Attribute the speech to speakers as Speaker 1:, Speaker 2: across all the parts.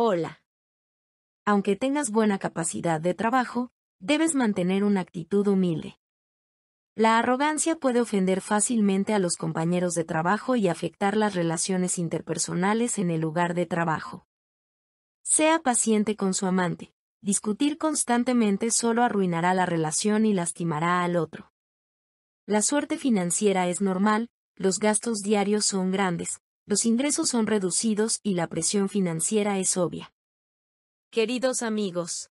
Speaker 1: Hola. Aunque tengas buena capacidad de trabajo, debes mantener una actitud humilde. La arrogancia puede ofender fácilmente a los compañeros de trabajo y afectar las relaciones interpersonales en el lugar de trabajo. Sea paciente con su amante. Discutir constantemente solo arruinará la relación y lastimará al otro. La suerte financiera es normal, los gastos diarios son grandes, los ingresos son reducidos y la presión financiera es obvia. Queridos amigos,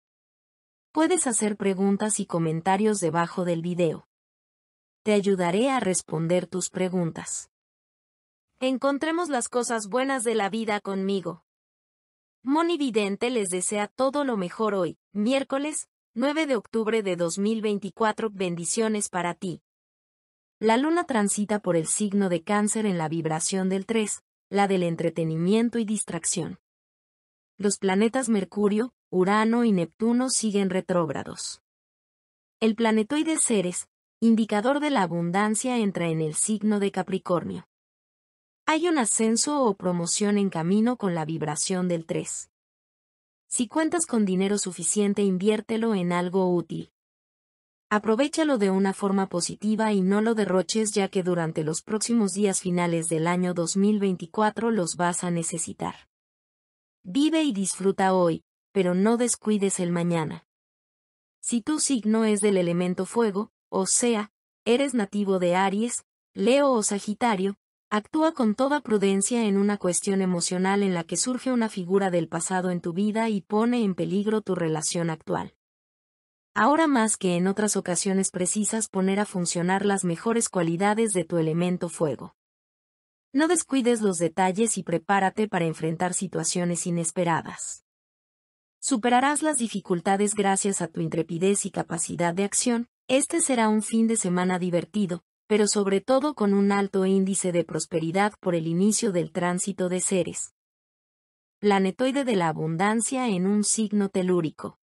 Speaker 1: puedes hacer preguntas y comentarios debajo del video. Te ayudaré a responder tus preguntas. Encontremos las cosas buenas de la vida conmigo. Moni Vidente les desea todo lo mejor hoy, miércoles, 9 de octubre de 2024. Bendiciones para ti. La luna transita por el signo de cáncer en la vibración del 3, la del entretenimiento y distracción. Los planetas Mercurio, Urano y Neptuno siguen retrógrados. El planetoide Ceres, indicador de la abundancia, entra en el signo de Capricornio. Hay un ascenso o promoción en camino con la vibración del 3. Si cuentas con dinero suficiente, inviértelo en algo útil. Aprovechalo de una forma positiva y no lo derroches ya que durante los próximos días finales del año 2024 los vas a necesitar. Vive y disfruta hoy, pero no descuides el mañana. Si tu signo es del elemento fuego, o sea, eres nativo de Aries, Leo o Sagitario, actúa con toda prudencia en una cuestión emocional en la que surge una figura del pasado en tu vida y pone en peligro tu relación actual. Ahora más que en otras ocasiones precisas poner a funcionar las mejores cualidades de tu elemento fuego. No descuides los detalles y prepárate para enfrentar situaciones inesperadas. Superarás las dificultades gracias a tu intrepidez y capacidad de acción, este será un fin de semana divertido, pero sobre todo con un alto índice de prosperidad por el inicio del tránsito de seres. Planetoide de la abundancia en un signo telúrico.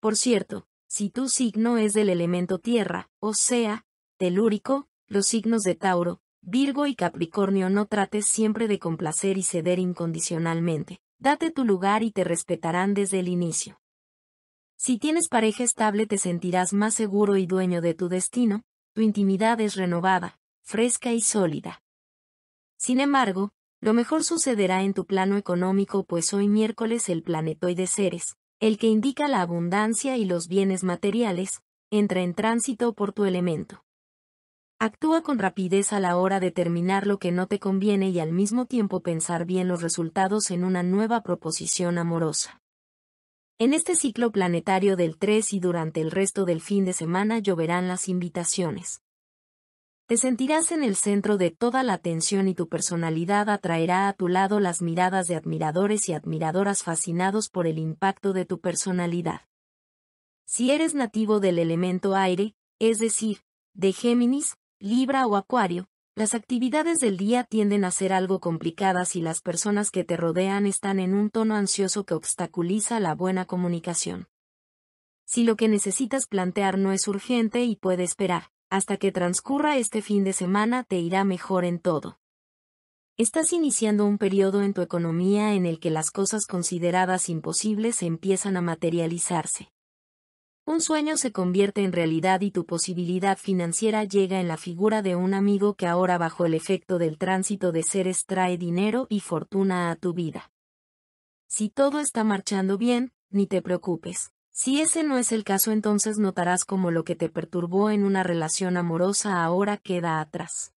Speaker 1: Por cierto, si tu signo es del elemento tierra, o sea, telúrico, los signos de Tauro, Virgo y Capricornio no trates siempre de complacer y ceder incondicionalmente. Date tu lugar y te respetarán desde el inicio. Si tienes pareja estable te sentirás más seguro y dueño de tu destino, tu intimidad es renovada, fresca y sólida. Sin embargo, lo mejor sucederá en tu plano económico pues hoy miércoles el de Ceres, el que indica la abundancia y los bienes materiales, entra en tránsito por tu elemento. Actúa con rapidez a la hora de terminar lo que no te conviene y al mismo tiempo pensar bien los resultados en una nueva proposición amorosa. En este ciclo planetario del 3 y durante el resto del fin de semana lloverán las invitaciones. Te sentirás en el centro de toda la atención y tu personalidad atraerá a tu lado las miradas de admiradores y admiradoras fascinados por el impacto de tu personalidad. Si eres nativo del elemento aire, es decir, de Géminis, Libra o Acuario, las actividades del día tienden a ser algo complicadas y las personas que te rodean están en un tono ansioso que obstaculiza la buena comunicación. Si lo que necesitas plantear no es urgente y puede esperar, hasta que transcurra este fin de semana te irá mejor en todo. Estás iniciando un periodo en tu economía en el que las cosas consideradas imposibles empiezan a materializarse. Un sueño se convierte en realidad y tu posibilidad financiera llega en la figura de un amigo que ahora bajo el efecto del tránsito de seres trae dinero y fortuna a tu vida. Si todo está marchando bien, ni te preocupes. Si ese no es el caso entonces notarás como lo que te perturbó en una relación amorosa ahora queda atrás.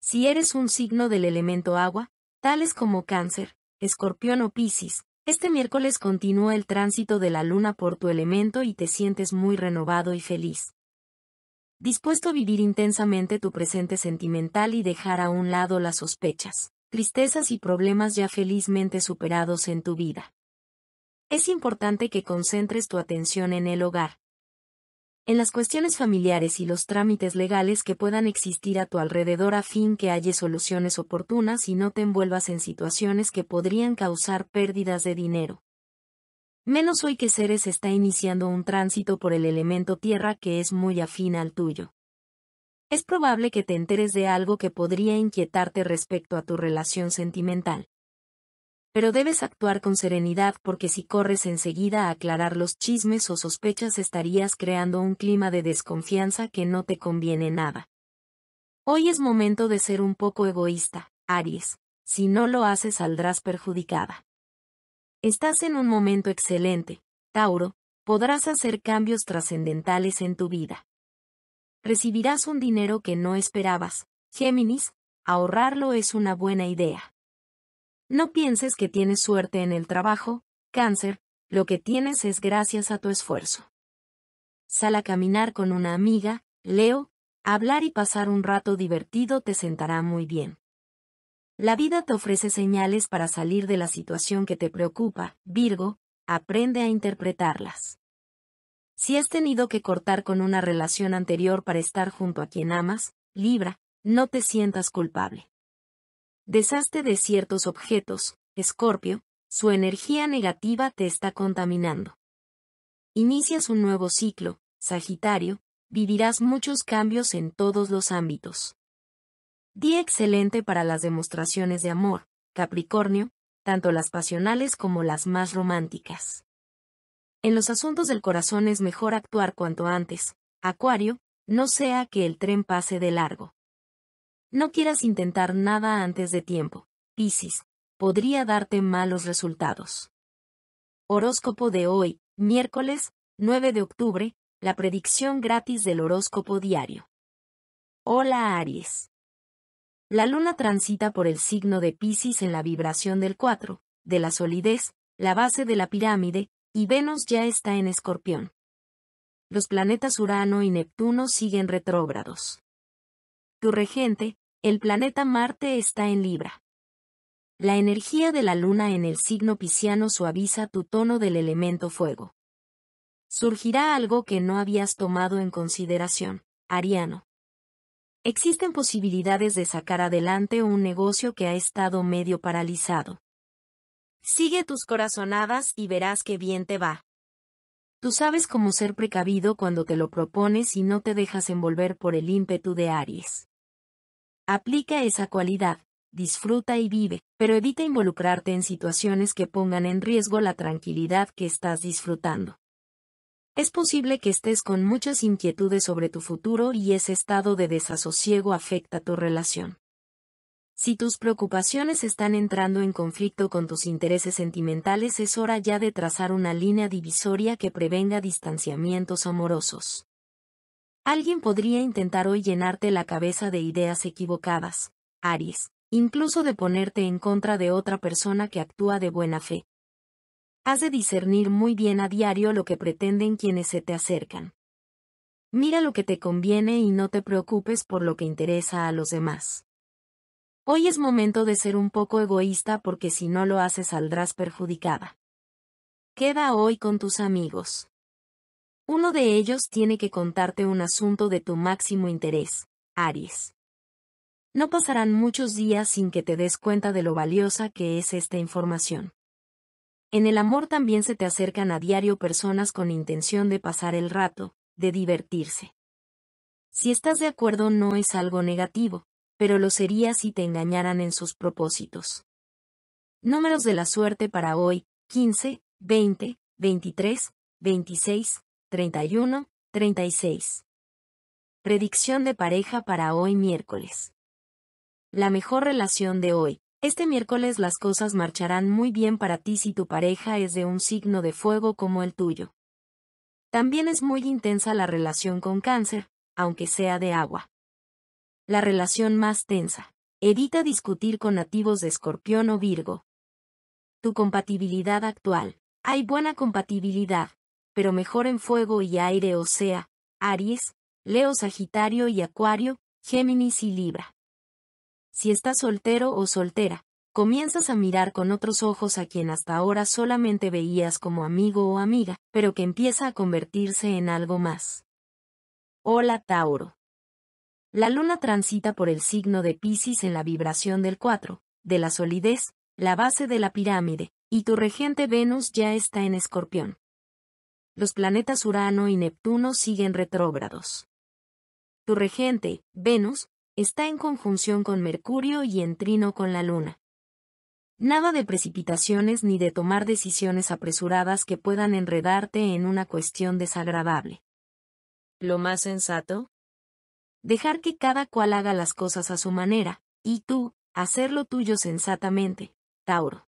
Speaker 1: Si eres un signo del elemento agua, tales como cáncer, escorpión o piscis, este miércoles continúa el tránsito de la luna por tu elemento y te sientes muy renovado y feliz. Dispuesto a vivir intensamente tu presente sentimental y dejar a un lado las sospechas, tristezas y problemas ya felizmente superados en tu vida. Es importante que concentres tu atención en el hogar, en las cuestiones familiares y los trámites legales que puedan existir a tu alrededor a fin que haya soluciones oportunas y no te envuelvas en situaciones que podrían causar pérdidas de dinero. Menos hoy que Ceres está iniciando un tránsito por el elemento tierra que es muy afín al tuyo. Es probable que te enteres de algo que podría inquietarte respecto a tu relación sentimental pero debes actuar con serenidad porque si corres enseguida a aclarar los chismes o sospechas estarías creando un clima de desconfianza que no te conviene nada. Hoy es momento de ser un poco egoísta, Aries. Si no lo haces saldrás perjudicada. Estás en un momento excelente, Tauro, podrás hacer cambios trascendentales en tu vida. Recibirás un dinero que no esperabas, Géminis, ahorrarlo es una buena idea. No pienses que tienes suerte en el trabajo, cáncer, lo que tienes es gracias a tu esfuerzo. Sal a caminar con una amiga, leo, hablar y pasar un rato divertido te sentará muy bien. La vida te ofrece señales para salir de la situación que te preocupa, Virgo, aprende a interpretarlas. Si has tenido que cortar con una relación anterior para estar junto a quien amas, Libra, no te sientas culpable. Deshazte de ciertos objetos, Escorpio, su energía negativa te está contaminando. Inicias un nuevo ciclo, Sagitario, vivirás muchos cambios en todos los ámbitos. Día excelente para las demostraciones de amor, Capricornio, tanto las pasionales como las más románticas. En los asuntos del corazón es mejor actuar cuanto antes, Acuario, no sea que el tren pase de largo. No quieras intentar nada antes de tiempo, Piscis. Podría darte malos resultados. Horóscopo de hoy, miércoles, 9 de octubre, la predicción gratis del horóscopo diario. Hola Aries. La luna transita por el signo de Piscis en la vibración del 4, de la solidez, la base de la pirámide, y Venus ya está en escorpión. Los planetas Urano y Neptuno siguen retrógrados. Tu regente, el planeta Marte está en Libra. La energía de la luna en el signo pisciano suaviza tu tono del elemento fuego. Surgirá algo que no habías tomado en consideración, Ariano. Existen posibilidades de sacar adelante un negocio que ha estado medio paralizado. Sigue tus corazonadas y verás que bien te va. Tú sabes cómo ser precavido cuando te lo propones y no te dejas envolver por el ímpetu de Aries. Aplica esa cualidad, disfruta y vive, pero evita involucrarte en situaciones que pongan en riesgo la tranquilidad que estás disfrutando. Es posible que estés con muchas inquietudes sobre tu futuro y ese estado de desasosiego afecta tu relación. Si tus preocupaciones están entrando en conflicto con tus intereses sentimentales es hora ya de trazar una línea divisoria que prevenga distanciamientos amorosos. Alguien podría intentar hoy llenarte la cabeza de ideas equivocadas, Aries, incluso de ponerte en contra de otra persona que actúa de buena fe. Has de discernir muy bien a diario lo que pretenden quienes se te acercan. Mira lo que te conviene y no te preocupes por lo que interesa a los demás. Hoy es momento de ser un poco egoísta porque si no lo haces saldrás perjudicada. Queda hoy con tus amigos. Uno de ellos tiene que contarte un asunto de tu máximo interés, Aries. No pasarán muchos días sin que te des cuenta de lo valiosa que es esta información. En el amor también se te acercan a diario personas con intención de pasar el rato, de divertirse. Si estás de acuerdo no es algo negativo, pero lo sería si te engañaran en sus propósitos. Números de la suerte para hoy, 15, 20, 23, 26, 31, 36. Predicción de pareja para hoy miércoles. La mejor relación de hoy. Este miércoles las cosas marcharán muy bien para ti si tu pareja es de un signo de fuego como el tuyo. También es muy intensa la relación con cáncer, aunque sea de agua. La relación más tensa. Evita discutir con nativos de escorpión o virgo. Tu compatibilidad actual. Hay buena compatibilidad, pero mejor en fuego y aire o sea, Aries, Leo Sagitario y Acuario, Géminis y Libra. Si estás soltero o soltera, comienzas a mirar con otros ojos a quien hasta ahora solamente veías como amigo o amiga, pero que empieza a convertirse en algo más. Hola Tauro. La luna transita por el signo de Pisces en la vibración del 4, de la solidez, la base de la pirámide, y tu regente Venus ya está en escorpión. Los planetas Urano y Neptuno siguen retrógrados. Tu regente, Venus, está en conjunción con Mercurio y en trino con la luna. Nada de precipitaciones ni de tomar decisiones apresuradas que puedan enredarte en una cuestión desagradable. Lo más sensato, Dejar que cada cual haga las cosas a su manera, y tú, hacer lo tuyo sensatamente. Tauro.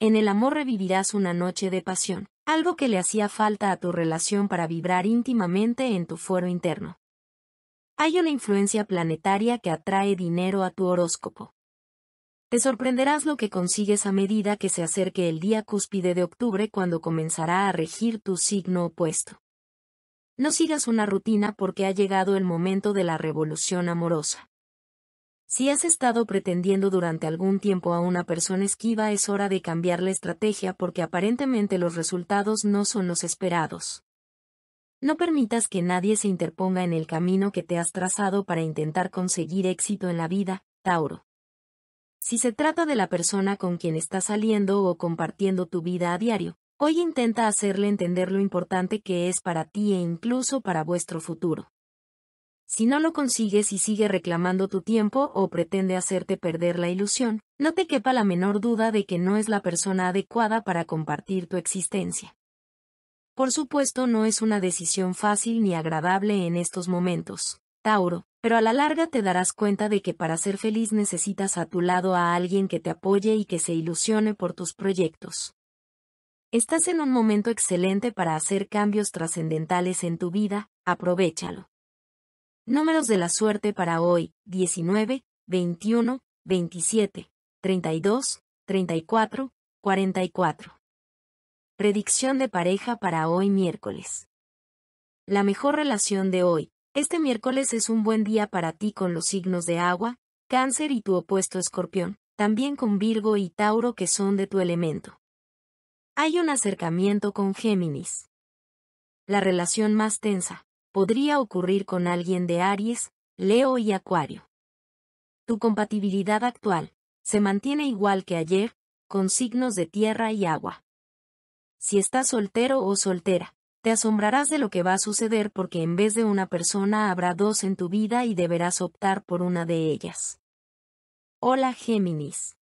Speaker 1: En el amor revivirás una noche de pasión, algo que le hacía falta a tu relación para vibrar íntimamente en tu fuero interno. Hay una influencia planetaria que atrae dinero a tu horóscopo. Te sorprenderás lo que consigues a medida que se acerque el día cúspide de octubre cuando comenzará a regir tu signo opuesto. No sigas una rutina porque ha llegado el momento de la revolución amorosa. Si has estado pretendiendo durante algún tiempo a una persona esquiva es hora de cambiar la estrategia porque aparentemente los resultados no son los esperados. No permitas que nadie se interponga en el camino que te has trazado para intentar conseguir éxito en la vida, Tauro. Si se trata de la persona con quien estás saliendo o compartiendo tu vida a diario, Hoy intenta hacerle entender lo importante que es para ti e incluso para vuestro futuro. Si no lo consigues y sigue reclamando tu tiempo o pretende hacerte perder la ilusión, no te quepa la menor duda de que no es la persona adecuada para compartir tu existencia. Por supuesto, no es una decisión fácil ni agradable en estos momentos, Tauro, pero a la larga te darás cuenta de que para ser feliz necesitas a tu lado a alguien que te apoye y que se ilusione por tus proyectos. Estás en un momento excelente para hacer cambios trascendentales en tu vida, aprovechalo. Números de la suerte para hoy, 19, 21, 27, 32, 34, 44. Predicción de pareja para hoy miércoles. La mejor relación de hoy. Este miércoles es un buen día para ti con los signos de agua, cáncer y tu opuesto escorpión, también con Virgo y Tauro que son de tu elemento. Hay un acercamiento con Géminis. La relación más tensa podría ocurrir con alguien de Aries, Leo y Acuario. Tu compatibilidad actual se mantiene igual que ayer, con signos de tierra y agua. Si estás soltero o soltera, te asombrarás de lo que va a suceder porque en vez de una persona habrá dos en tu vida y deberás optar por una de ellas. Hola Géminis.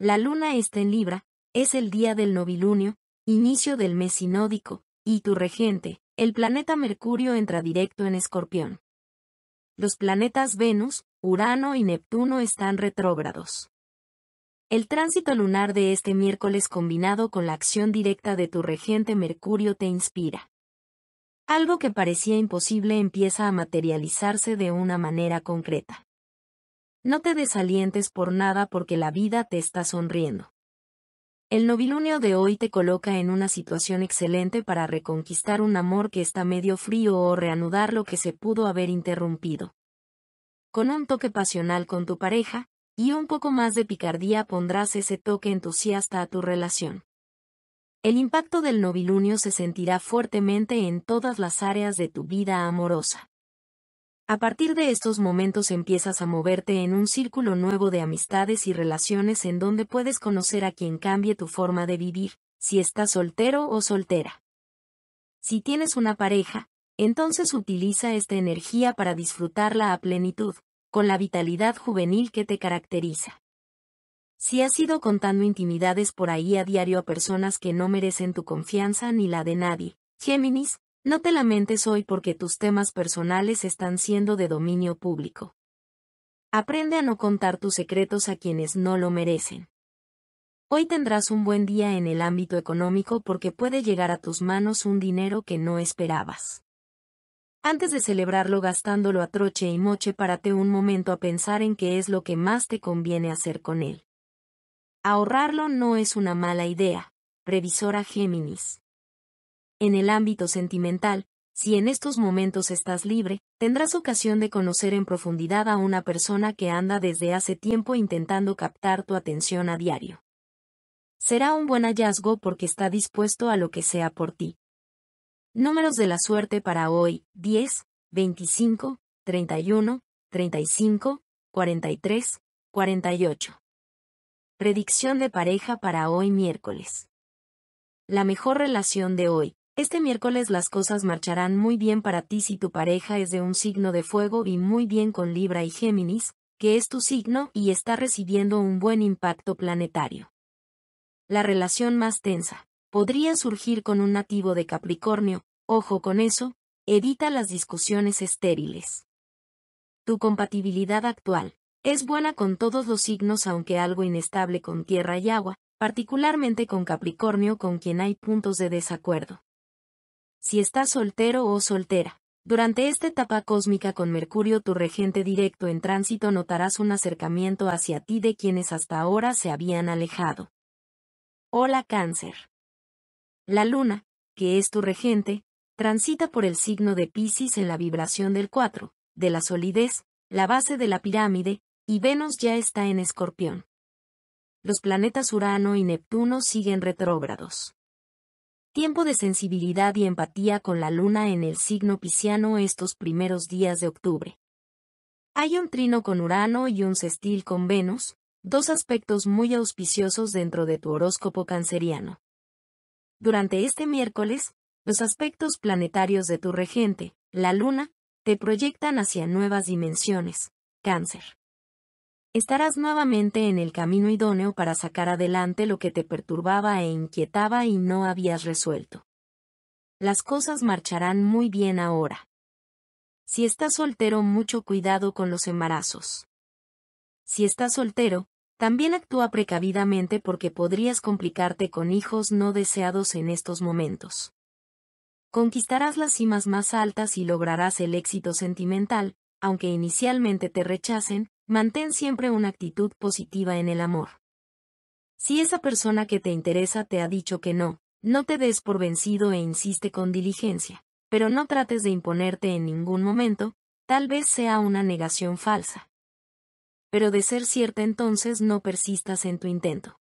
Speaker 1: La luna está en Libra, es el día del novilunio, inicio del mes sinódico, y tu regente, el planeta Mercurio entra directo en Escorpión. Los planetas Venus, Urano y Neptuno están retrógrados. El tránsito lunar de este miércoles combinado con la acción directa de tu regente Mercurio te inspira. Algo que parecía imposible empieza a materializarse de una manera concreta. No te desalientes por nada porque la vida te está sonriendo. El novilunio de hoy te coloca en una situación excelente para reconquistar un amor que está medio frío o reanudar lo que se pudo haber interrumpido. Con un toque pasional con tu pareja, y un poco más de picardía pondrás ese toque entusiasta a tu relación. El impacto del novilunio se sentirá fuertemente en todas las áreas de tu vida amorosa. A partir de estos momentos empiezas a moverte en un círculo nuevo de amistades y relaciones en donde puedes conocer a quien cambie tu forma de vivir, si estás soltero o soltera. Si tienes una pareja, entonces utiliza esta energía para disfrutarla a plenitud, con la vitalidad juvenil que te caracteriza. Si has ido contando intimidades por ahí a diario a personas que no merecen tu confianza ni la de nadie, Géminis, no te lamentes hoy porque tus temas personales están siendo de dominio público. Aprende a no contar tus secretos a quienes no lo merecen. Hoy tendrás un buen día en el ámbito económico porque puede llegar a tus manos un dinero que no esperabas. Antes de celebrarlo gastándolo a troche y moche, párate un momento a pensar en qué es lo que más te conviene hacer con él. Ahorrarlo no es una mala idea. Revisora Géminis. En el ámbito sentimental, si en estos momentos estás libre, tendrás ocasión de conocer en profundidad a una persona que anda desde hace tiempo intentando captar tu atención a diario. Será un buen hallazgo porque está dispuesto a lo que sea por ti. Números de la suerte para hoy, 10, 25, 31, 35, 43, 48. Predicción de pareja para hoy miércoles. La mejor relación de hoy, este miércoles las cosas marcharán muy bien para ti si tu pareja es de un signo de fuego y muy bien con Libra y Géminis, que es tu signo y está recibiendo un buen impacto planetario. La relación más tensa. Podría surgir con un nativo de Capricornio, ojo con eso, evita las discusiones estériles. Tu compatibilidad actual. Es buena con todos los signos aunque algo inestable con tierra y agua, particularmente con Capricornio con quien hay puntos de desacuerdo si estás soltero o soltera. Durante esta etapa cósmica con Mercurio tu regente directo en tránsito notarás un acercamiento hacia ti de quienes hasta ahora se habían alejado. Hola Cáncer. La Luna, que es tu regente, transita por el signo de Pisces en la vibración del 4, de la solidez, la base de la pirámide, y Venus ya está en Escorpión. Los planetas Urano y Neptuno siguen retrógrados. Tiempo de sensibilidad y empatía con la luna en el signo pisciano estos primeros días de octubre. Hay un trino con Urano y un cestil con Venus, dos aspectos muy auspiciosos dentro de tu horóscopo canceriano. Durante este miércoles, los aspectos planetarios de tu regente, la luna, te proyectan hacia nuevas dimensiones, cáncer estarás nuevamente en el camino idóneo para sacar adelante lo que te perturbaba e inquietaba y no habías resuelto. Las cosas marcharán muy bien ahora. Si estás soltero, mucho cuidado con los embarazos. Si estás soltero, también actúa precavidamente porque podrías complicarte con hijos no deseados en estos momentos. Conquistarás las cimas más altas y lograrás el éxito sentimental, aunque inicialmente te rechacen, Mantén siempre una actitud positiva en el amor. Si esa persona que te interesa te ha dicho que no, no te des por vencido e insiste con diligencia, pero no trates de imponerte en ningún momento, tal vez sea una negación falsa. Pero de ser cierta entonces no persistas en tu intento.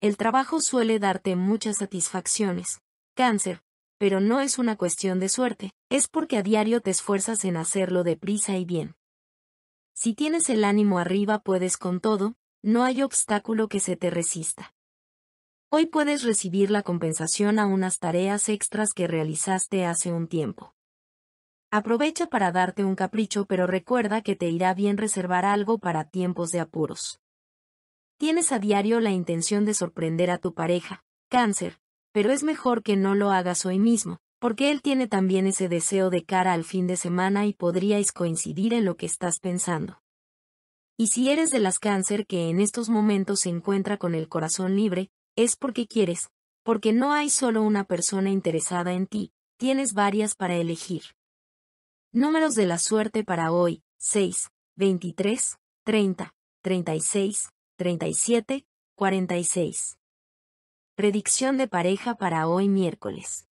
Speaker 1: El trabajo suele darte muchas satisfacciones. Cáncer, pero no es una cuestión de suerte, es porque a diario te esfuerzas en hacerlo deprisa y bien. Si tienes el ánimo arriba puedes con todo, no hay obstáculo que se te resista. Hoy puedes recibir la compensación a unas tareas extras que realizaste hace un tiempo. Aprovecha para darte un capricho pero recuerda que te irá bien reservar algo para tiempos de apuros. Tienes a diario la intención de sorprender a tu pareja, cáncer, pero es mejor que no lo hagas hoy mismo, porque él tiene también ese deseo de cara al fin de semana y podríais coincidir en lo que estás pensando. Y si eres de las cáncer que en estos momentos se encuentra con el corazón libre, es porque quieres, porque no hay solo una persona interesada en ti, tienes varias para elegir. Números de la suerte para hoy, 6, 23, 30, 36, 37, 46. Predicción de pareja para hoy miércoles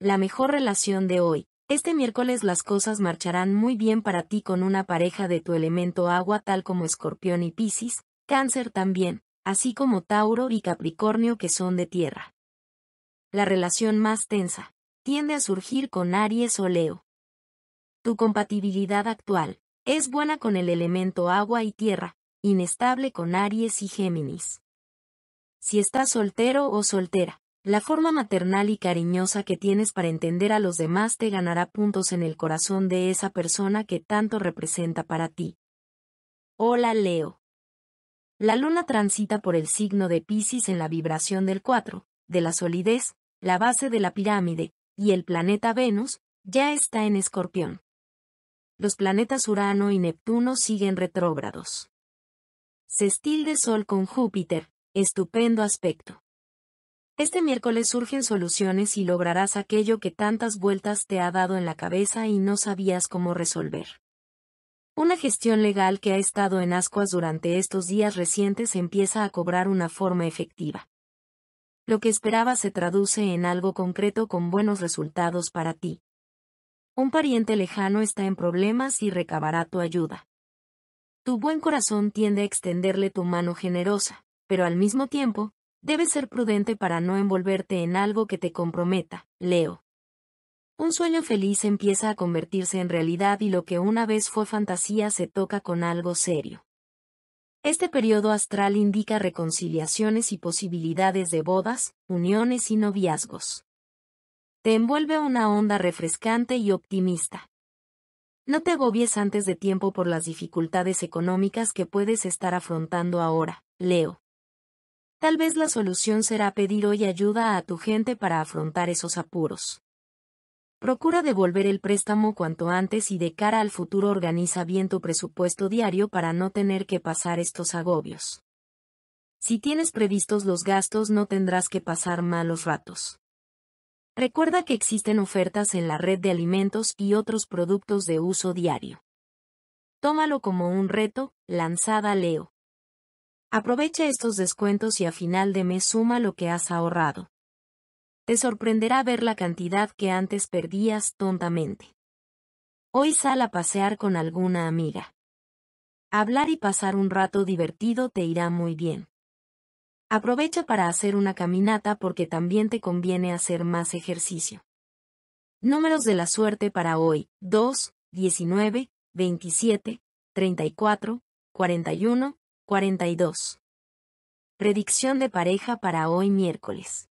Speaker 1: la mejor relación de hoy. Este miércoles las cosas marcharán muy bien para ti con una pareja de tu elemento agua tal como Escorpión y Piscis, Cáncer también, así como Tauro y Capricornio que son de tierra. La relación más tensa tiende a surgir con Aries o Leo. Tu compatibilidad actual es buena con el elemento agua y tierra, inestable con Aries y Géminis. Si estás soltero o soltera, la forma maternal y cariñosa que tienes para entender a los demás te ganará puntos en el corazón de esa persona que tanto representa para ti. Hola Leo. La luna transita por el signo de Pisces en la vibración del 4, de la solidez, la base de la pirámide, y el planeta Venus, ya está en escorpión. Los planetas Urano y Neptuno siguen retrógrados. Cestil de Sol con Júpiter, estupendo aspecto. Este miércoles surgen soluciones y lograrás aquello que tantas vueltas te ha dado en la cabeza y no sabías cómo resolver. Una gestión legal que ha estado en ascuas durante estos días recientes empieza a cobrar una forma efectiva. Lo que esperabas se traduce en algo concreto con buenos resultados para ti. Un pariente lejano está en problemas y recabará tu ayuda. Tu buen corazón tiende a extenderle tu mano generosa, pero al mismo tiempo, Debes ser prudente para no envolverte en algo que te comprometa, Leo. Un sueño feliz empieza a convertirse en realidad y lo que una vez fue fantasía se toca con algo serio. Este periodo astral indica reconciliaciones y posibilidades de bodas, uniones y noviazgos. Te envuelve una onda refrescante y optimista. No te agobies antes de tiempo por las dificultades económicas que puedes estar afrontando ahora, Leo. Tal vez la solución será pedir hoy ayuda a tu gente para afrontar esos apuros. Procura devolver el préstamo cuanto antes y de cara al futuro organiza bien tu presupuesto diario para no tener que pasar estos agobios. Si tienes previstos los gastos no tendrás que pasar malos ratos. Recuerda que existen ofertas en la red de alimentos y otros productos de uso diario. Tómalo como un reto, lanzada Leo. Aprovecha estos descuentos y a final de mes suma lo que has ahorrado. Te sorprenderá ver la cantidad que antes perdías tontamente. Hoy sal a pasear con alguna amiga. Hablar y pasar un rato divertido te irá muy bien. Aprovecha para hacer una caminata porque también te conviene hacer más ejercicio. Números de la suerte para hoy, 2, 19, 27, 34, 41, 42. Predicción de pareja para hoy miércoles.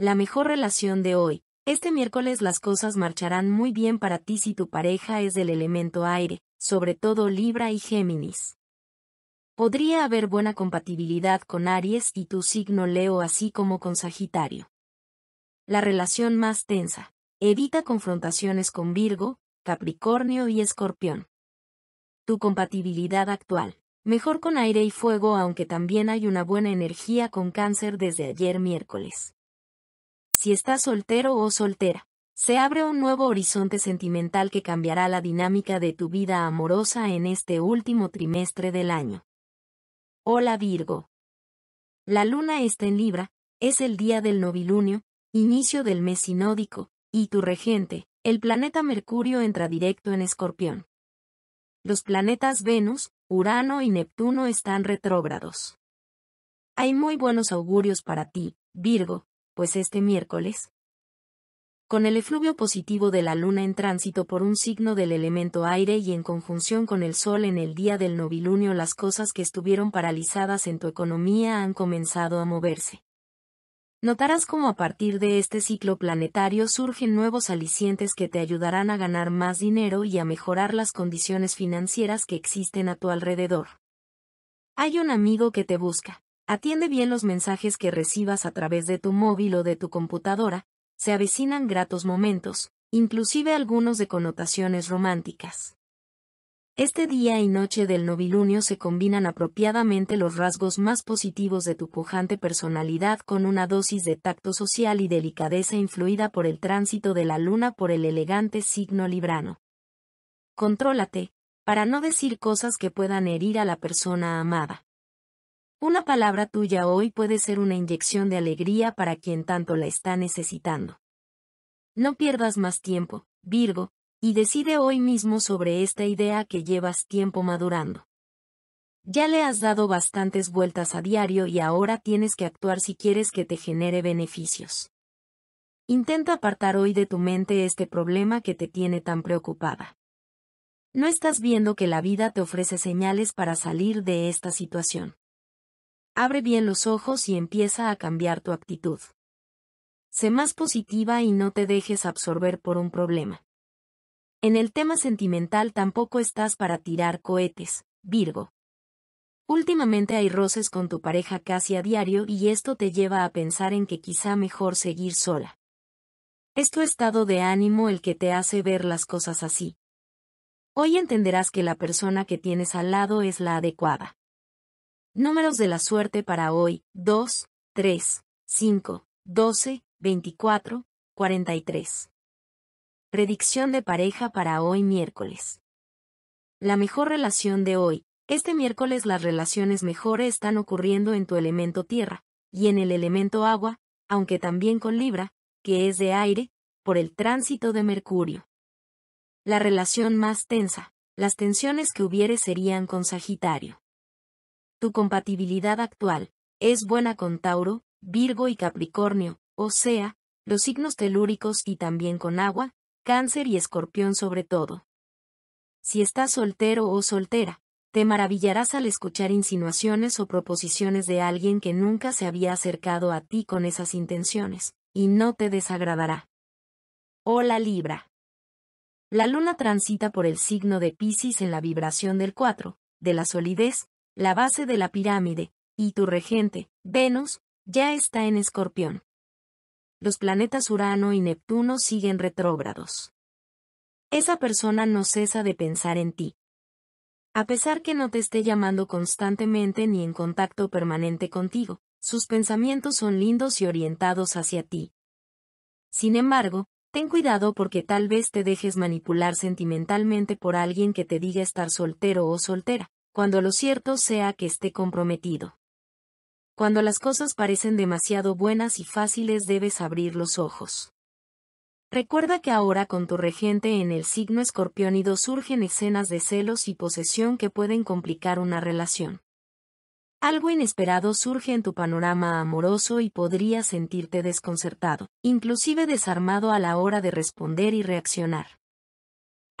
Speaker 1: La mejor relación de hoy. Este miércoles las cosas marcharán muy bien para ti si tu pareja es del elemento aire, sobre todo Libra y Géminis. Podría haber buena compatibilidad con Aries y tu signo Leo así como con Sagitario. La relación más tensa. Evita confrontaciones con Virgo, Capricornio y Escorpión. Tu compatibilidad actual. Mejor con aire y fuego aunque también hay una buena energía con cáncer desde ayer miércoles. Si estás soltero o soltera, se abre un nuevo horizonte sentimental que cambiará la dinámica de tu vida amorosa en este último trimestre del año. Hola Virgo. La luna está en Libra, es el día del novilunio, inicio del mes sinódico, y tu regente, el planeta Mercurio entra directo en Escorpión los planetas Venus, Urano y Neptuno están retrógrados. Hay muy buenos augurios para ti, Virgo, pues este miércoles, con el efluvio positivo de la Luna en tránsito por un signo del elemento aire y en conjunción con el Sol en el día del novilunio las cosas que estuvieron paralizadas en tu economía han comenzado a moverse. Notarás cómo a partir de este ciclo planetario surgen nuevos alicientes que te ayudarán a ganar más dinero y a mejorar las condiciones financieras que existen a tu alrededor. Hay un amigo que te busca. Atiende bien los mensajes que recibas a través de tu móvil o de tu computadora, se avecinan gratos momentos, inclusive algunos de connotaciones románticas. Este día y noche del novilunio se combinan apropiadamente los rasgos más positivos de tu pujante personalidad con una dosis de tacto social y delicadeza influida por el tránsito de la luna por el elegante signo librano. Contrólate, para no decir cosas que puedan herir a la persona amada. Una palabra tuya hoy puede ser una inyección de alegría para quien tanto la está necesitando. No pierdas más tiempo, Virgo, y decide hoy mismo sobre esta idea que llevas tiempo madurando. Ya le has dado bastantes vueltas a diario y ahora tienes que actuar si quieres que te genere beneficios. Intenta apartar hoy de tu mente este problema que te tiene tan preocupada. No estás viendo que la vida te ofrece señales para salir de esta situación. Abre bien los ojos y empieza a cambiar tu actitud. Sé más positiva y no te dejes absorber por un problema. En el tema sentimental tampoco estás para tirar cohetes, Virgo. Últimamente hay roces con tu pareja casi a diario y esto te lleva a pensar en que quizá mejor seguir sola. Es tu estado de ánimo el que te hace ver las cosas así. Hoy entenderás que la persona que tienes al lado es la adecuada. Números de la suerte para hoy, 2, 3, 5, 12, 24, 43. Predicción de pareja para hoy miércoles. La mejor relación de hoy. Este miércoles las relaciones mejores están ocurriendo en tu elemento tierra, y en el elemento agua, aunque también con Libra, que es de aire, por el tránsito de Mercurio. La relación más tensa. Las tensiones que hubiere serían con Sagitario. Tu compatibilidad actual es buena con Tauro, Virgo y Capricornio, o sea, los signos telúricos y también con agua, Cáncer y Escorpión sobre todo. Si estás soltero o soltera, te maravillarás al escuchar insinuaciones o proposiciones de alguien que nunca se había acercado a ti con esas intenciones, y no te desagradará. Hola Libra. La luna transita por el signo de Pisces en la vibración del 4, de la solidez, la base de la pirámide, y tu regente, Venus, ya está en escorpión los planetas Urano y Neptuno siguen retrógrados. Esa persona no cesa de pensar en ti. A pesar que no te esté llamando constantemente ni en contacto permanente contigo, sus pensamientos son lindos y orientados hacia ti. Sin embargo, ten cuidado porque tal vez te dejes manipular sentimentalmente por alguien que te diga estar soltero o soltera, cuando lo cierto sea que esté comprometido. Cuando las cosas parecen demasiado buenas y fáciles debes abrir los ojos. Recuerda que ahora con tu regente en el signo escorpiónido surgen escenas de celos y posesión que pueden complicar una relación. Algo inesperado surge en tu panorama amoroso y podrías sentirte desconcertado, inclusive desarmado a la hora de responder y reaccionar.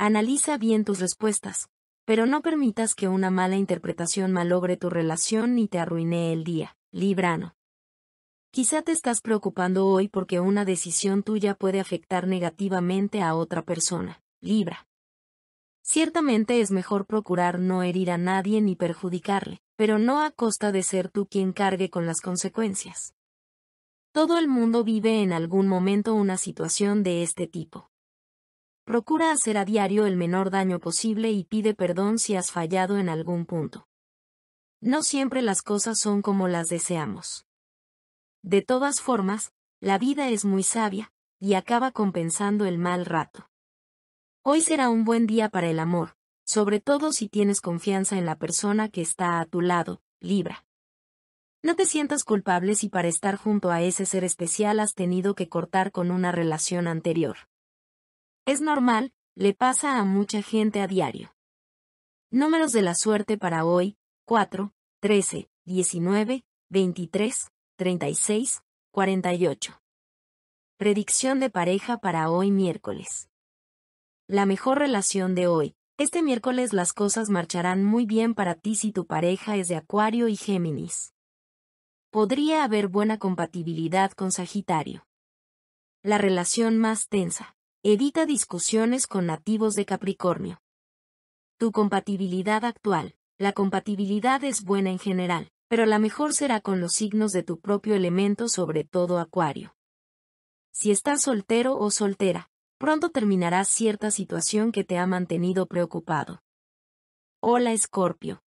Speaker 1: Analiza bien tus respuestas, pero no permitas que una mala interpretación malogre tu relación ni te arruine el día. Librano. Quizá te estás preocupando hoy porque una decisión tuya puede afectar negativamente a otra persona. Libra. Ciertamente es mejor procurar no herir a nadie ni perjudicarle, pero no a costa de ser tú quien cargue con las consecuencias. Todo el mundo vive en algún momento una situación de este tipo. Procura hacer a diario el menor daño posible y pide perdón si has fallado en algún punto. No siempre las cosas son como las deseamos. De todas formas, la vida es muy sabia, y acaba compensando el mal rato. Hoy será un buen día para el amor, sobre todo si tienes confianza en la persona que está a tu lado, Libra. No te sientas culpable si para estar junto a ese ser especial has tenido que cortar con una relación anterior. Es normal, le pasa a mucha gente a diario. Números de la suerte para hoy, 4, 13, 19, 23, 36, 48. Predicción de pareja para hoy miércoles. La mejor relación de hoy. Este miércoles las cosas marcharán muy bien para ti si tu pareja es de Acuario y Géminis. Podría haber buena compatibilidad con Sagitario. La relación más tensa. Evita discusiones con nativos de Capricornio. Tu compatibilidad actual. La compatibilidad es buena en general, pero la mejor será con los signos de tu propio elemento, sobre todo Acuario. Si estás soltero o soltera, pronto terminarás cierta situación que te ha mantenido preocupado. Hola Escorpio.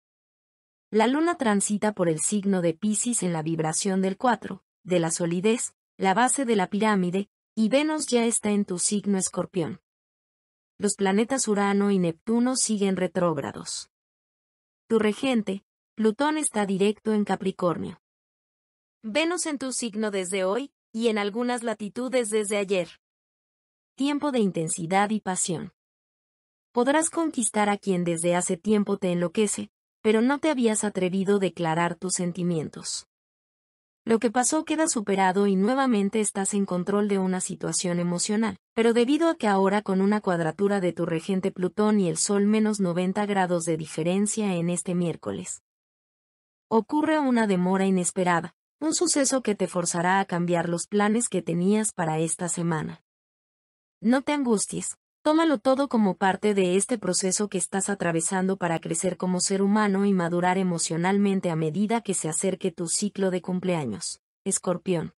Speaker 1: La luna transita por el signo de Pisces en la vibración del 4, de la solidez, la base de la pirámide, y Venus ya está en tu signo escorpión. Los planetas Urano y Neptuno siguen retrógrados tu regente, Plutón está directo en Capricornio. Venus en tu signo desde hoy, y en algunas latitudes desde ayer. Tiempo de intensidad y pasión. Podrás conquistar a quien desde hace tiempo te enloquece, pero no te habías atrevido a declarar tus sentimientos. Lo que pasó queda superado y nuevamente estás en control de una situación emocional. Pero debido a que ahora con una cuadratura de tu regente Plutón y el Sol menos 90 grados de diferencia en este miércoles, ocurre una demora inesperada, un suceso que te forzará a cambiar los planes que tenías para esta semana. No te angusties, Tómalo todo como parte de este proceso que estás atravesando para crecer como ser humano y madurar emocionalmente a medida que se acerque tu ciclo de cumpleaños. Escorpión.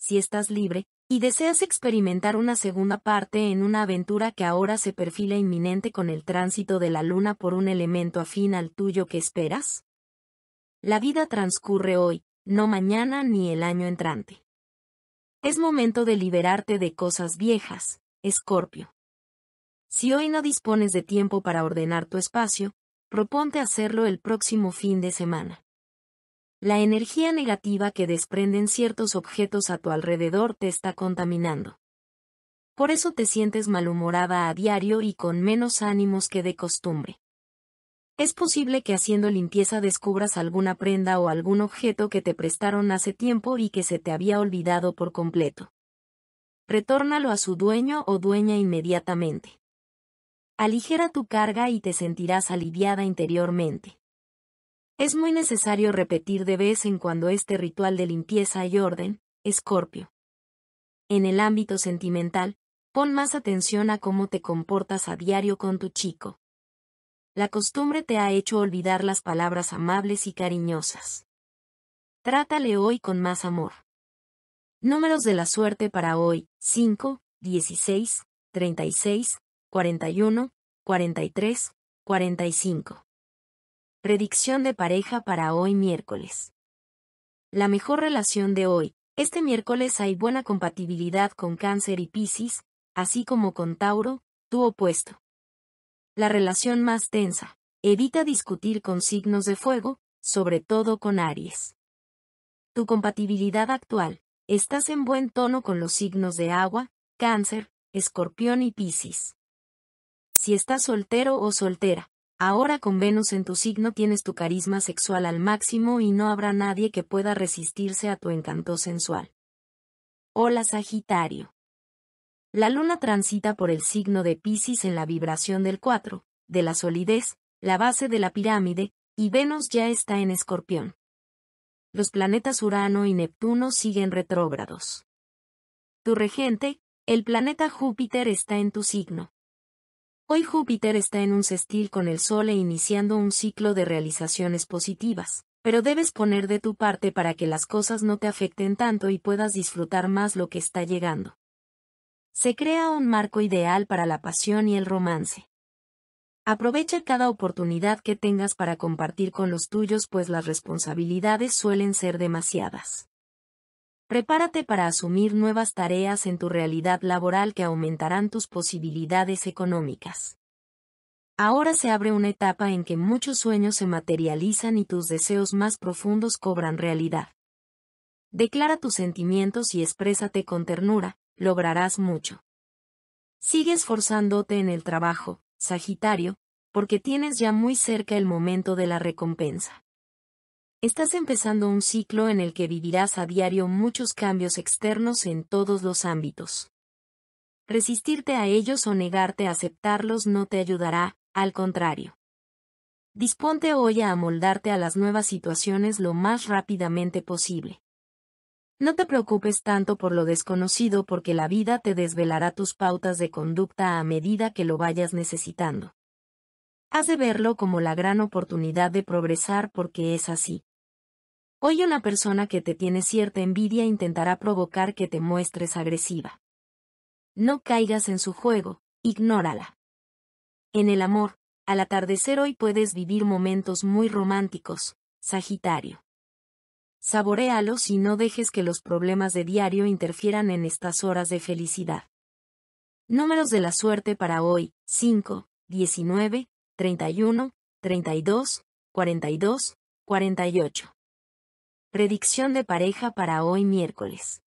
Speaker 1: Si estás libre, y deseas experimentar una segunda parte en una aventura que ahora se perfila inminente con el tránsito de la luna por un elemento afín al tuyo que esperas? La vida transcurre hoy, no mañana ni el año entrante. Es momento de liberarte de cosas viejas, Escorpio. Si hoy no dispones de tiempo para ordenar tu espacio, proponte hacerlo el próximo fin de semana. La energía negativa que desprenden ciertos objetos a tu alrededor te está contaminando. Por eso te sientes malhumorada a diario y con menos ánimos que de costumbre. Es posible que haciendo limpieza descubras alguna prenda o algún objeto que te prestaron hace tiempo y que se te había olvidado por completo. Retórnalo a su dueño o dueña inmediatamente. Aligera tu carga y te sentirás aliviada interiormente. Es muy necesario repetir de vez en cuando este ritual de limpieza y orden, Escorpio. En el ámbito sentimental, pon más atención a cómo te comportas a diario con tu chico. La costumbre te ha hecho olvidar las palabras amables y cariñosas. Trátale hoy con más amor. Números de la suerte para hoy, 5, 16, 36, 41, 43, 45. Predicción de pareja para hoy miércoles. La mejor relación de hoy. Este miércoles hay buena compatibilidad con Cáncer y Piscis, así como con Tauro, tu opuesto. La relación más tensa. Evita discutir con signos de fuego, sobre todo con Aries. Tu compatibilidad actual. Estás en buen tono con los signos de agua, cáncer, escorpión y piscis si estás soltero o soltera. Ahora con Venus en tu signo tienes tu carisma sexual al máximo y no habrá nadie que pueda resistirse a tu encanto sensual. Hola Sagitario. La luna transita por el signo de Pisces en la vibración del 4, de la solidez, la base de la pirámide, y Venus ya está en escorpión. Los planetas Urano y Neptuno siguen retrógrados. Tu regente, el planeta Júpiter está en tu signo. Hoy Júpiter está en un sextil con el Sol e iniciando un ciclo de realizaciones positivas, pero debes poner de tu parte para que las cosas no te afecten tanto y puedas disfrutar más lo que está llegando. Se crea un marco ideal para la pasión y el romance. Aprovecha cada oportunidad que tengas para compartir con los tuyos pues las responsabilidades suelen ser demasiadas. Prepárate para asumir nuevas tareas en tu realidad laboral que aumentarán tus posibilidades económicas. Ahora se abre una etapa en que muchos sueños se materializan y tus deseos más profundos cobran realidad. Declara tus sentimientos y exprésate con ternura, lograrás mucho. Sigue esforzándote en el trabajo, Sagitario, porque tienes ya muy cerca el momento de la recompensa. Estás empezando un ciclo en el que vivirás a diario muchos cambios externos en todos los ámbitos. Resistirte a ellos o negarte a aceptarlos no te ayudará, al contrario. Disponte hoy a amoldarte a las nuevas situaciones lo más rápidamente posible. No te preocupes tanto por lo desconocido porque la vida te desvelará tus pautas de conducta a medida que lo vayas necesitando. Has de verlo como la gran oportunidad de progresar porque es así. Hoy una persona que te tiene cierta envidia intentará provocar que te muestres agresiva. No caigas en su juego, ignórala. En el amor, al atardecer hoy puedes vivir momentos muy románticos, Sagitario. Saboréalos y no dejes que los problemas de diario interfieran en estas horas de felicidad. Números de la suerte para hoy, 5, 19, 31, 32, 42, 48. Predicción de pareja para hoy miércoles.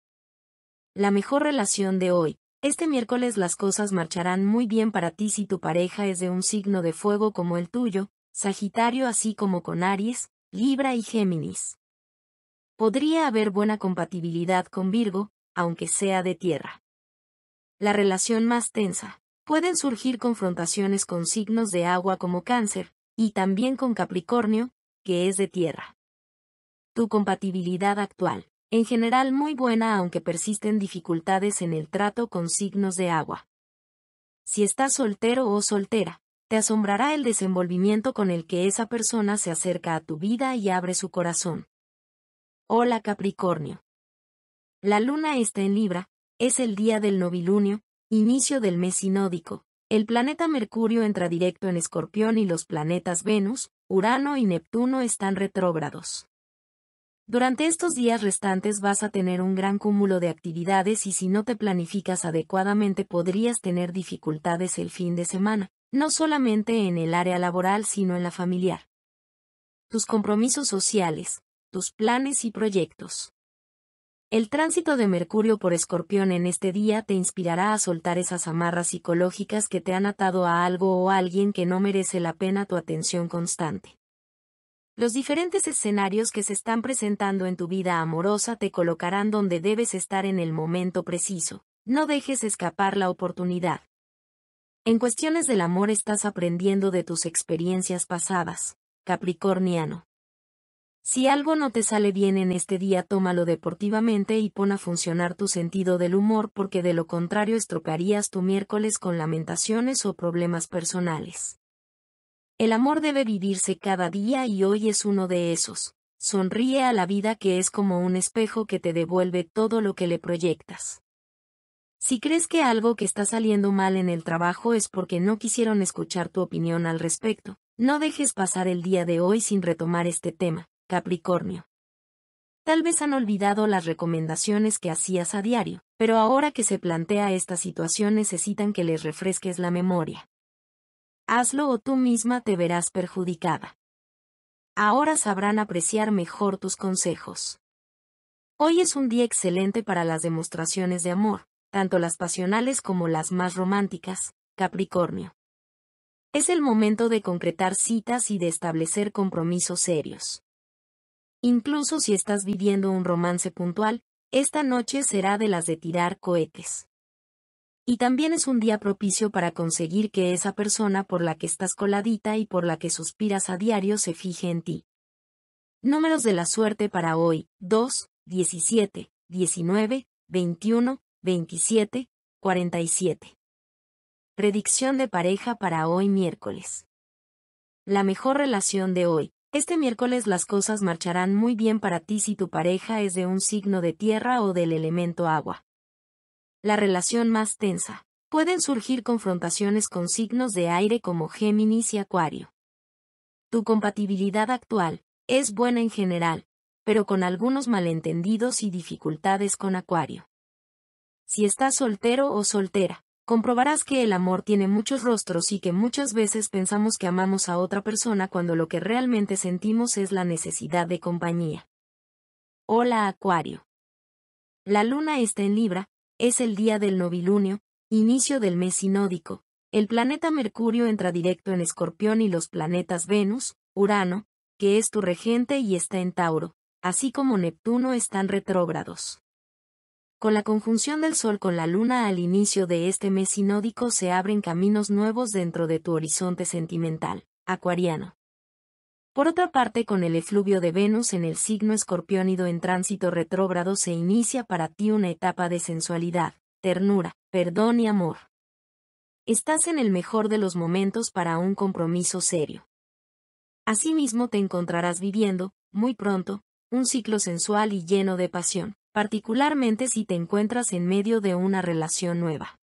Speaker 1: La mejor relación de hoy. Este miércoles las cosas marcharán muy bien para ti si tu pareja es de un signo de fuego como el tuyo, Sagitario así como con Aries, Libra y Géminis. Podría haber buena compatibilidad con Virgo, aunque sea de tierra. La relación más tensa. Pueden surgir confrontaciones con signos de agua como cáncer, y también con Capricornio, que es de tierra tu compatibilidad actual. En general muy buena aunque persisten dificultades en el trato con signos de agua. Si estás soltero o soltera, te asombrará el desenvolvimiento con el que esa persona se acerca a tu vida y abre su corazón. Hola Capricornio. La luna está en Libra, es el día del novilunio, inicio del mes sinódico. El planeta Mercurio entra directo en Escorpión y los planetas Venus, Urano y Neptuno están retrógrados. Durante estos días restantes vas a tener un gran cúmulo de actividades y si no te planificas adecuadamente podrías tener dificultades el fin de semana, no solamente en el área laboral sino en la familiar. Tus compromisos sociales, tus planes y proyectos. El tránsito de Mercurio por Escorpión en este día te inspirará a soltar esas amarras psicológicas que te han atado a algo o alguien que no merece la pena tu atención constante. Los diferentes escenarios que se están presentando en tu vida amorosa te colocarán donde debes estar en el momento preciso. No dejes escapar la oportunidad. En cuestiones del amor estás aprendiendo de tus experiencias pasadas, Capricorniano. Si algo no te sale bien en este día, tómalo deportivamente y pon a funcionar tu sentido del humor porque de lo contrario estropearías tu miércoles con lamentaciones o problemas personales. El amor debe vivirse cada día y hoy es uno de esos. Sonríe a la vida que es como un espejo que te devuelve todo lo que le proyectas. Si crees que algo que está saliendo mal en el trabajo es porque no quisieron escuchar tu opinión al respecto, no dejes pasar el día de hoy sin retomar este tema, Capricornio. Tal vez han olvidado las recomendaciones que hacías a diario, pero ahora que se plantea esta situación necesitan que les refresques la memoria hazlo o tú misma te verás perjudicada. Ahora sabrán apreciar mejor tus consejos. Hoy es un día excelente para las demostraciones de amor, tanto las pasionales como las más románticas, Capricornio. Es el momento de concretar citas y de establecer compromisos serios. Incluso si estás viviendo un romance puntual, esta noche será de las de tirar cohetes. Y también es un día propicio para conseguir que esa persona por la que estás coladita y por la que suspiras a diario se fije en ti. Números de la suerte para hoy, 2, 17, 19, 21, 27, 47. Predicción de pareja para hoy miércoles. La mejor relación de hoy. Este miércoles las cosas marcharán muy bien para ti si tu pareja es de un signo de tierra o del elemento agua la relación más tensa. Pueden surgir confrontaciones con signos de aire como Géminis y Acuario. Tu compatibilidad actual es buena en general, pero con algunos malentendidos y dificultades con Acuario. Si estás soltero o soltera, comprobarás que el amor tiene muchos rostros y que muchas veces pensamos que amamos a otra persona cuando lo que realmente sentimos es la necesidad de compañía. Hola Acuario. La luna está en Libra, es el día del novilunio, inicio del mes sinódico. El planeta Mercurio entra directo en Escorpión y los planetas Venus, Urano, que es tu regente y está en Tauro, así como Neptuno están retrógrados. Con la conjunción del Sol con la Luna al inicio de este mes sinódico se abren caminos nuevos dentro de tu horizonte sentimental, acuariano. Por otra parte, con el efluvio de Venus en el signo escorpiónido en tránsito retrógrado se inicia para ti una etapa de sensualidad, ternura, perdón y amor. Estás en el mejor de los momentos para un compromiso serio. Asimismo te encontrarás viviendo, muy pronto, un ciclo sensual y lleno de pasión, particularmente si te encuentras en medio de una relación nueva.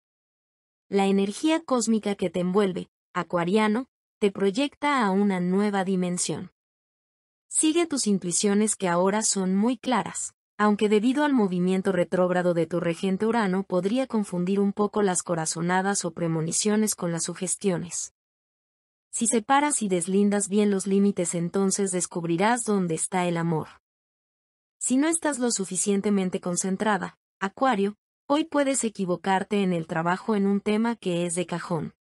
Speaker 1: La energía cósmica que te envuelve, acuariano, te proyecta a una nueva dimensión. Sigue tus intuiciones que ahora son muy claras, aunque debido al movimiento retrógrado de tu regente Urano podría confundir un poco las corazonadas o premoniciones con las sugestiones. Si separas y deslindas bien los límites entonces descubrirás dónde está el amor. Si no estás lo suficientemente concentrada, Acuario, hoy puedes equivocarte en el trabajo en un tema que es de cajón.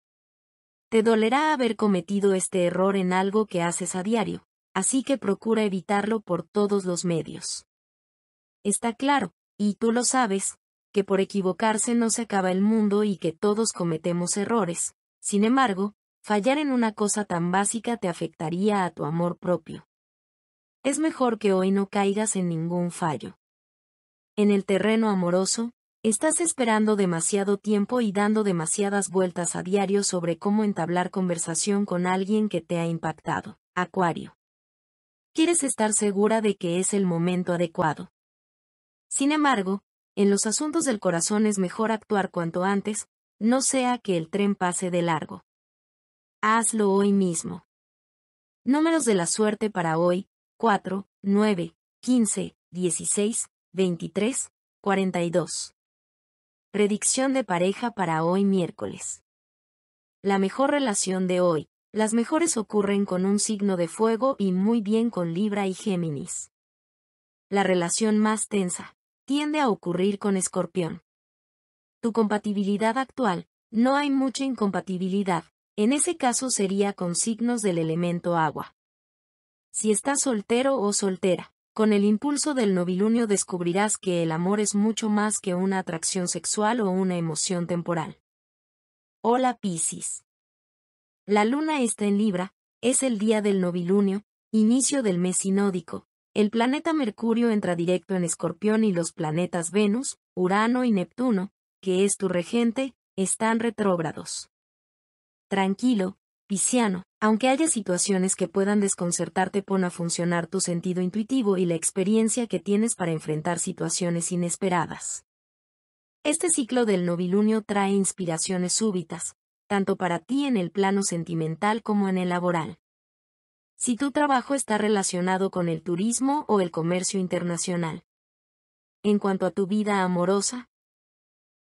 Speaker 1: Te dolerá haber cometido este error en algo que haces a diario, así que procura evitarlo por todos los medios. Está claro, y tú lo sabes, que por equivocarse no se acaba el mundo y que todos cometemos errores. Sin embargo, fallar en una cosa tan básica te afectaría a tu amor propio. Es mejor que hoy no caigas en ningún fallo. En el terreno amoroso, Estás esperando demasiado tiempo y dando demasiadas vueltas a diario sobre cómo entablar conversación con alguien que te ha impactado. Acuario. Quieres estar segura de que es el momento adecuado. Sin embargo, en los asuntos del corazón es mejor actuar cuanto antes, no sea que el tren pase de largo. Hazlo hoy mismo. Números de la suerte para hoy, 4, 9, 15, 16, 23, 42. Predicción de pareja para hoy miércoles. La mejor relación de hoy. Las mejores ocurren con un signo de fuego y muy bien con Libra y Géminis. La relación más tensa. Tiende a ocurrir con Escorpión. Tu compatibilidad actual. No hay mucha incompatibilidad. En ese caso sería con signos del elemento agua. Si estás soltero o soltera, con el impulso del novilunio descubrirás que el amor es mucho más que una atracción sexual o una emoción temporal. Hola Piscis. La luna está en Libra, es el día del novilunio, inicio del mes sinódico. El planeta Mercurio entra directo en Escorpión y los planetas Venus, Urano y Neptuno, que es tu regente, están retrógrados. Tranquilo, Pisciano, aunque haya situaciones que puedan desconcertarte, pon a funcionar tu sentido intuitivo y la experiencia que tienes para enfrentar situaciones inesperadas. Este ciclo del novilunio trae inspiraciones súbitas, tanto para ti en el plano sentimental como en el laboral. Si tu trabajo está relacionado con el turismo o el comercio internacional. En cuanto a tu vida amorosa,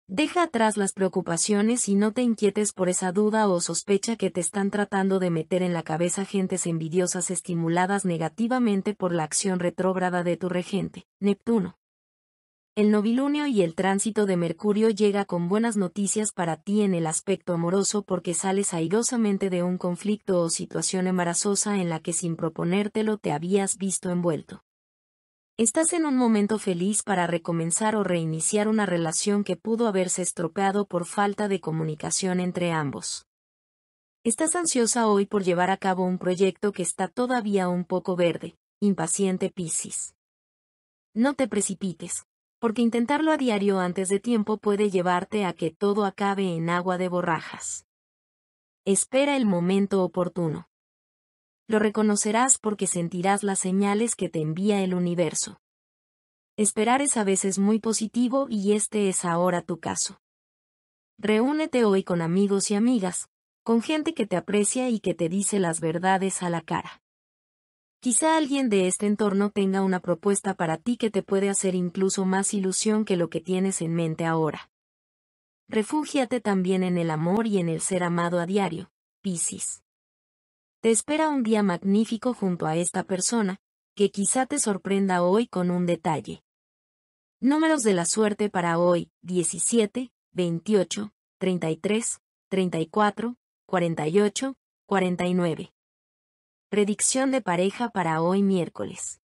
Speaker 1: Deja atrás las preocupaciones y no te inquietes por esa duda o sospecha que te están tratando de meter en la cabeza gentes envidiosas estimuladas negativamente por la acción retrógrada de tu regente, Neptuno. El novilunio y el tránsito de Mercurio llega con buenas noticias para ti en el aspecto amoroso porque sales airosamente de un conflicto o situación embarazosa en la que sin proponértelo te habías visto envuelto. Estás en un momento feliz para recomenzar o reiniciar una relación que pudo haberse estropeado por falta de comunicación entre ambos. Estás ansiosa hoy por llevar a cabo un proyecto que está todavía un poco verde, impaciente Piscis. No te precipites, porque intentarlo a diario antes de tiempo puede llevarte a que todo acabe en agua de borrajas. Espera el momento oportuno. Lo reconocerás porque sentirás las señales que te envía el universo. Esperar es a veces muy positivo y este es ahora tu caso. Reúnete hoy con amigos y amigas, con gente que te aprecia y que te dice las verdades a la cara. Quizá alguien de este entorno tenga una propuesta para ti que te puede hacer incluso más ilusión que lo que tienes en mente ahora. Refúgiate también en el amor y en el ser amado a diario, Piscis. Te espera un día magnífico junto a esta persona, que quizá te sorprenda hoy con un detalle. Números de la suerte para hoy, 17, 28, 33, 34, 48, 49. Predicción de pareja para hoy miércoles.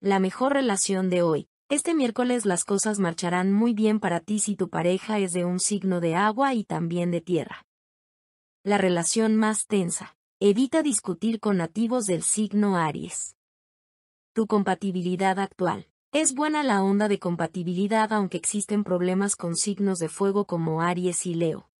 Speaker 1: La mejor relación de hoy. Este miércoles las cosas marcharán muy bien para ti si tu pareja es de un signo de agua y también de tierra. La relación más tensa. Evita discutir con nativos del signo Aries. Tu compatibilidad actual. Es buena la onda de compatibilidad aunque existen problemas con signos de fuego como Aries y Leo.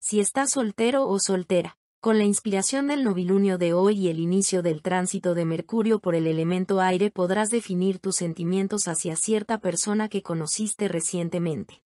Speaker 1: Si estás soltero o soltera, con la inspiración del novilunio de hoy y el inicio del tránsito de Mercurio por el elemento aire podrás definir tus sentimientos hacia cierta persona que conociste recientemente.